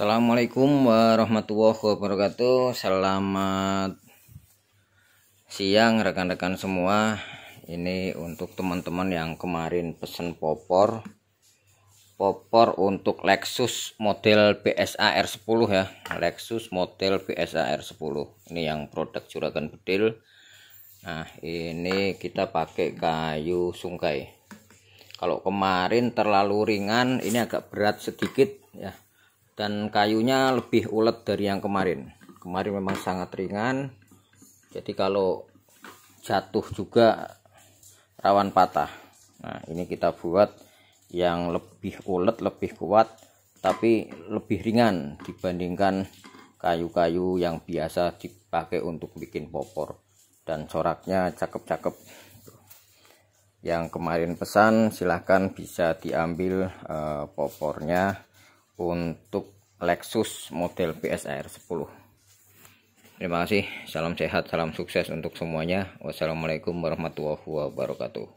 Assalamualaikum warahmatullahi wabarakatuh Selamat siang rekan-rekan semua Ini untuk teman-teman yang kemarin pesen popor Popor untuk Lexus model PSA R10 ya Lexus model PSA R10 Ini yang produk juragan bedil Nah ini kita pakai kayu sungkai Kalau kemarin terlalu ringan ini agak berat sedikit ya dan kayunya lebih ulet dari yang kemarin kemarin memang sangat ringan jadi kalau jatuh juga rawan patah nah ini kita buat yang lebih ulet lebih kuat tapi lebih ringan dibandingkan kayu-kayu yang biasa dipakai untuk bikin popor dan coraknya cakep-cakep yang kemarin pesan silahkan bisa diambil uh, popornya untuk Lexus model PSR 10 terima kasih salam sehat salam sukses untuk semuanya wassalamualaikum warahmatullahi wabarakatuh